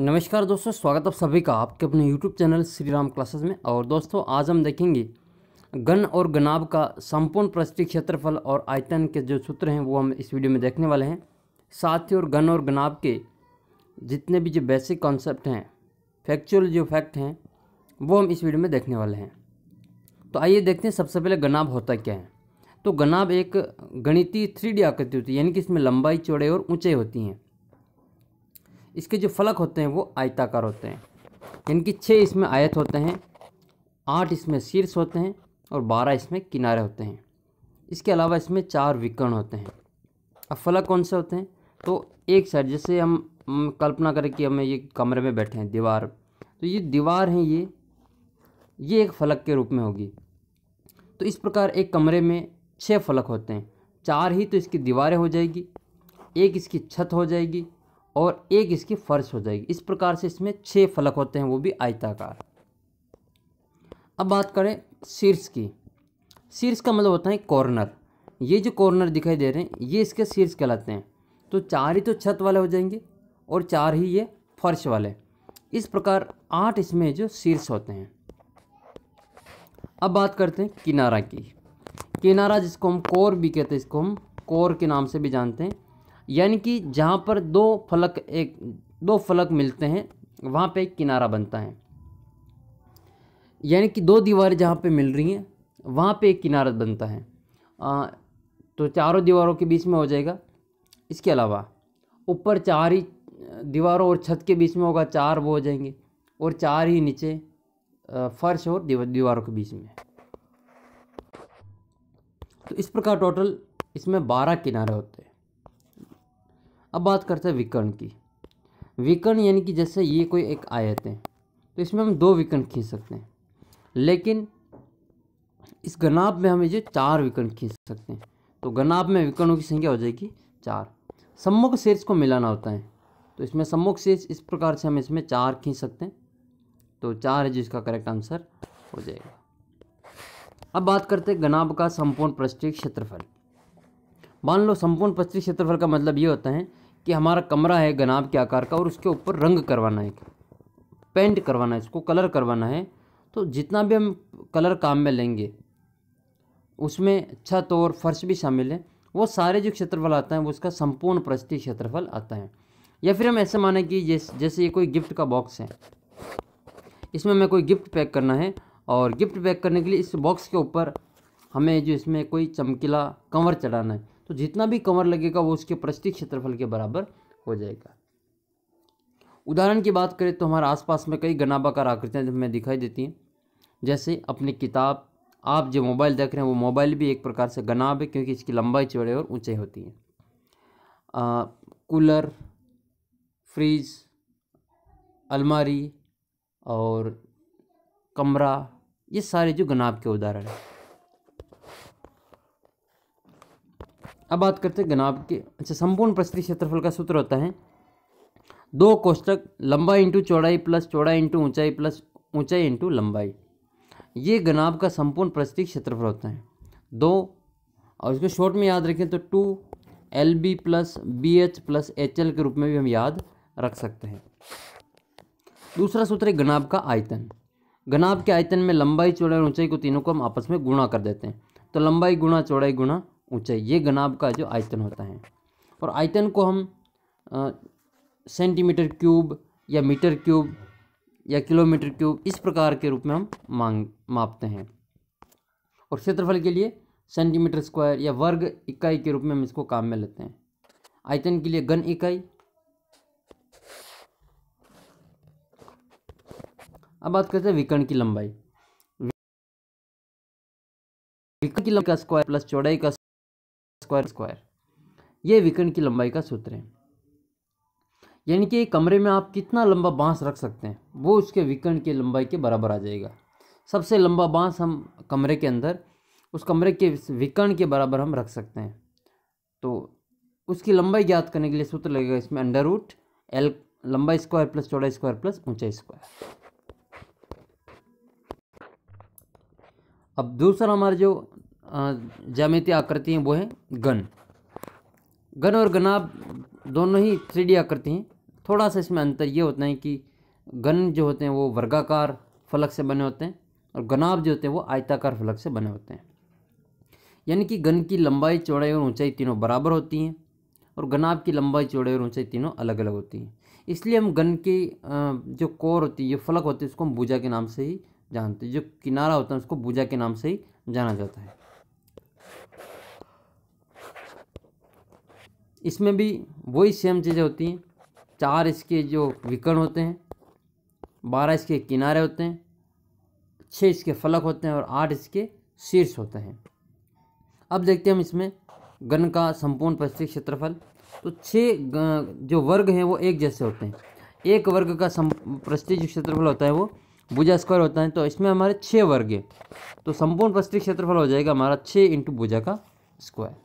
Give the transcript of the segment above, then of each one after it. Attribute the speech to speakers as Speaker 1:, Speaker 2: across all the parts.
Speaker 1: नमस्कार दोस्तों स्वागत आप सभी का आपके अपने YouTube channel Shri Ram classes में और दोस्तों आज हम देखेंगे गन और गनाब का संपूर्ण पृष्ठी क्षेत्रफल और आयतन के जो सूत्र हैं वो हम इस वीडियो में देखने वाले हैं साथ ही और गन और गनाब के जितने भी जो बेसिक कॉन्सेप्ट हैं फैक्चुअल जो फैक्ट हैं वो हम इस वीडियो में देखने वाले हैं तो आइए देखते हैं सबसे पहले गनाब होता क्या है तो गनाब एक गणितीय थ्री आकृति होती है यानी कि इसमें लंबाई चौड़े और ऊँचाई होती हैं इसके जो फलक होते हैं वो आयताकार होते हैं यानी कि छः इसमें आयत होते हैं आठ इसमें शीर्ष होते हैं और बारह इसमें किनारे होते हैं इसके अलावा इसमें चार विकर्ण होते हैं अब फलक कौन से होते हैं तो एक साइड जैसे हम, कल्पना करें कि हमें ये कमरे में बैठे हैं दीवार तो ये दीवार हैं ये ये एक फलक के रूप में होगी तो इस प्रकार एक कमरे में छः फलक होते हैं चार ही तो इसकी दीवारें हो जाएगी एक इसकी छत हो जाएगी और एक इसकी फर्श हो जाएगी इस प्रकार से इसमें छः फलक होते हैं वो भी आयताकार अब बात करें शीर्ष की शीर्ष का मतलब होता है कॉर्नर ये जो कॉर्नर दिखाई दे रहे हैं ये इसके शीर्ष कहलाते हैं तो चार ही तो छत वाले हो जाएंगे और चार ही ये फर्श वाले इस प्रकार आठ इसमें जो शीर्ष होते हैं अब बात करते हैं किनारा की किनारा जिसको हम कोर भी कहते हैं इसको हम कोर के नाम से भी जानते हैं यानी कि जहाँ पर दो फलक एक दो फलक मिलते हैं वहाँ पे एक किनारा बनता है यानी कि दो दीवारें जहाँ पे मिल रही हैं वहाँ पे एक किनारा बनता है आ, तो चारों दीवारों के बीच में हो जाएगा इसके अलावा ऊपर चार ही दीवारों और छत के बीच में होगा चार वो हो जाएंगे और चार ही नीचे फर्श और दीवारों के बीच में तो इस प्रकार टोटल इसमें बारह किनारे होते हैं अब बात करते हैं विकर्ण की विकर्ण यानी कि जैसे ये कोई एक आयत है तो इसमें हम दो विकर्ण खींच सकते हैं लेकिन इस गनाब में हमें जो चार विकर्ण खींच सकते हैं तो गनाब में विकर्णों की संख्या हो जाएगी चार सम्मुख शीर्ष को मिलाना होता है तो इसमें सम्मुख शीर्ष इस प्रकार से हम इसमें चार खींच सकते हैं तो चार है जिसका करेक्ट आंसर हो जाएगा अब बात करते हैं गनाब का संपूर्ण पृष्ठीय क्षेत्रफल मान लो संपूर्ण पृष्ठीय क्षेत्रफल का मतलब ये होता है कि हमारा कमरा है गनाब के आकार का और उसके ऊपर रंग करवाना है पेंट करवाना है इसको कलर करवाना है तो जितना भी हम कलर काम में लेंगे उसमें छत अच्छा और फर्श भी शामिल है वो सारे जो क्षेत्रफल आता है वो उसका संपूर्ण प्रस्ती क्षेत्रफल आता है या फिर हम ऐसे माने कि जैसे ये कोई गिफ्ट का बॉक्स है इसमें हमें कोई गिफ्ट पैक करना है और गिफ्ट पैक करने के लिए इस बॉक्स के ऊपर हमें जो इसमें कोई चमकीला कंवर चढ़ाना है तो जितना भी कमर लगेगा वो उसके पृष्ठिक क्षेत्रफल के बराबर हो जाएगा उदाहरण की बात करें तो हमारे आसपास में कई गनाबाकार आकृतियाँ हमें दिखाई देती हैं जैसे अपनी किताब आप जो मोबाइल देख रहे हैं वो मोबाइल भी एक प्रकार से गनाब है क्योंकि इसकी लंबाई चौड़े और ऊँचे होती है आ, कूलर फ्रिज अलमारी और कमरा ये सारे जो गनाब के उदाहरण हैं अब बात करते हैं गनाब के अच्छा संपूर्ण प्रस्तरी क्षेत्रफल का सूत्र होता है दो कोष्टक लंबाई इंटू चौड़ाई प्लस चौड़ाई इंटू ऊंचाई प्लस ऊंचाई इंटू लंबाई ये गनाब का संपूर्ण प्रस्तरी क्षेत्रफल होता है दो और इसको शॉर्ट में याद रखें तो two L B plus B H plus H L के रूप में भी हम याद रख सकते हैं दूसरा सूत्र है गनाब का आयतन गनाब के आयतन में लंबाई चौड़ाई और ऊंचाई को तीनों को हम आपस में गुणा कर देते हैं तो लंबाई गुणा चौड़ाई गुणा ऊंचाई ये गनाब का जो आयतन होता है और आयतन को हम आ, सेंटीमीटर क्यूब या मीटर क्यूब या किलोमीटर क्यूब इस प्रकार के रूप में हम मांग मापते हैं और क्षेत्रफल के लिए सेंटीमीटर स्क्वायर या वर्ग इकाई के रूप में हम इसको काम में लेते हैं आयतन के लिए गन इकाई अब बात करते हैं विकर्ण की लंबाई विकर्ण की लंबाई का स्क्वायर प्लस चौड़ाई का स्क्वायर स्क्वायर ये विकर्ण की लंबाई का सूत्र है यानी कि कमरे में आप कितना लंबा बांस रख सकते हैं वो उसके विकर्ण की लंबाई के बराबर आ जाएगा सबसे लंबा बांस हम कमरे के अंदर उस कमरे के विकर्ण के बराबर हम रख सकते हैं तो उसकी लंबाई ज्ञात करने के लिए सूत्र लगेगा इसमें अंडर रूट एल लंबा स्क्वायर प्लस चौड़ा स्क्वायर प्लस ऊंचा स्क्वायर अब दूसरा हमारा जो ज्यामिति आकृति हैं वो है गन गन और गनाब दोनों ही थ्री डी आकृति हैं थोड़ा सा इसमें अंतर ये होता है कि गन जो होते हैं वो वर्गाकार फलक से बने होते हैं और गनाब जो होते हैं वो आयताकार फलक से बने होते हैं यानी कि गन की लंबाई चौड़ाई और ऊंचाई तीनों बराबर होती हैं और गनाब की लंबाई चौड़ाई और ऊंचाई तीनों अलग अलग होती हैं इसलिए हम गन की जो कोर होती है जो फलक होती है उसको हम बूजा के नाम से ही जानते हैं जो किनारा होता है उसको बूजा के नाम से ही जाना जाता है इसमें भी वही सेम चीज़ें होती हैं चार इसके जो विकर्ण होते हैं बारह इसके किनारे होते हैं छः इसके फलक होते हैं और आठ इसके शीर्ष होते हैं अब देखते हैं हम इसमें गण का संपूर्ण परिस्थितिक क्षेत्रफल तो छः जो वर्ग हैं वो एक जैसे होते हैं एक वर्ग का प्रस्थित जो क्षेत्रफल होता है वो भुजा स्क्वायर होता है तो इसमें हमारे छः वर्ग हैं तो संपूर्ण प्रस्थित क्षेत्रफल हो जाएगा हमारा छः इंटू भुजा का स्क्वायर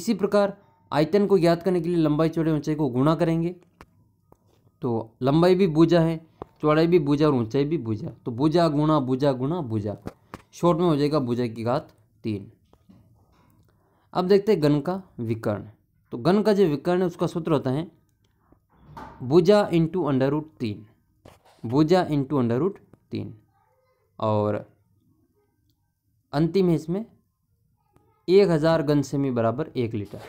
Speaker 1: इसी प्रकार आयतन को ज्ञात करने के लिए लंबाई चौड़ाई ऊंचाई को गुणा करेंगे तो लंबाई भी भुजा है चौड़ाई भी भुजा और ऊंचाई भी भुजा तो भुजा गुणा भुजा गुणा भुजा शॉर्ट में हो जाएगा भुजा की घात तीन अब देखते हैं गन का विकर्ण तो गन का जो विकर्ण है उसका सूत्र होता है भुजा इंटू अंडर रूट तीन भुजा इंटू अंडर रूट तीन और अंतिम है इसमें एक हज़ार गन सेमी बराबर एक लीटर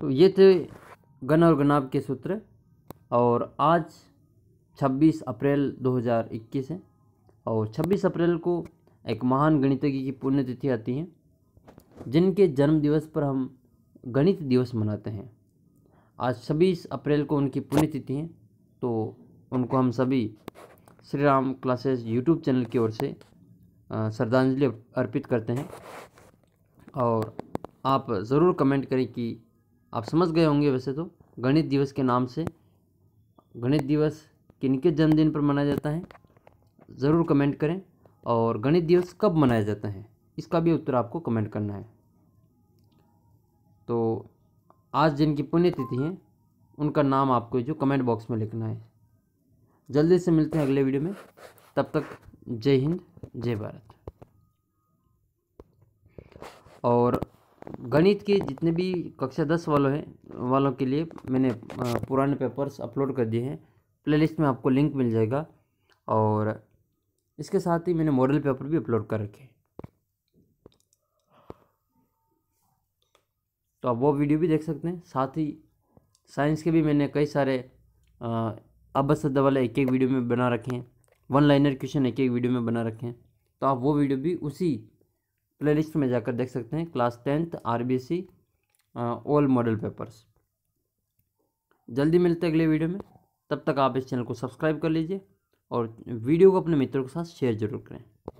Speaker 1: तो ये थे गण और गनाब के सूत्र और आज 26 अप्रैल 2021 है और 26 अप्रैल को एक महान गणितज्ञ की पुण्यतिथि आती है जिनके जन्म दिवस पर हम गणित दिवस मनाते हैं आज 26 अप्रैल को उनकी पुण्यतिथि है तो उनको हम सभी Shri Ram classes YouTube channel की ओर से श्रद्धांजलि अर्पित करते हैं और आप ज़रूर कमेंट करें कि आप समझ गए होंगे वैसे तो गणित दिवस के नाम से गणित दिवस किन के जन्मदिन पर मनाया जाता है ज़रूर कमेंट करें और गणित दिवस कब मनाया जाता है इसका भी उत्तर आपको कमेंट करना है तो आज जिनकी पुण्यतिथि है उनका नाम आपको जो कमेंट बॉक्स में लिखना है जल्दी से मिलते हैं अगले वीडियो में तब तक जय हिंद जय भारत और गणित के जितने भी कक्षा दस वालों हैं वालों के लिए मैंने पुराने पेपर्स अपलोड कर दिए हैं प्लेलिस्ट में आपको लिंक मिल जाएगा और इसके साथ ही मैंने मॉडल पेपर भी अपलोड कर रखे हैं तो आप वो वीडियो भी देख सकते हैं साथ ही साइंस के भी मैंने कई सारे अब वाले एक एक वीडियो में बना रखे हैं वन लाइनर क्वेश्चन एक एक वीडियो में बना रखे हैं तो आप वो वीडियो भी उसी प्लेलिस्ट में जाकर देख सकते हैं class tenth RBC all model papers जल्दी मिलते हैं अगले वीडियो में तब तक आप इस चैनल को सब्सक्राइब कर लीजिए और वीडियो को अपने मित्रों के साथ शेयर जरूर करें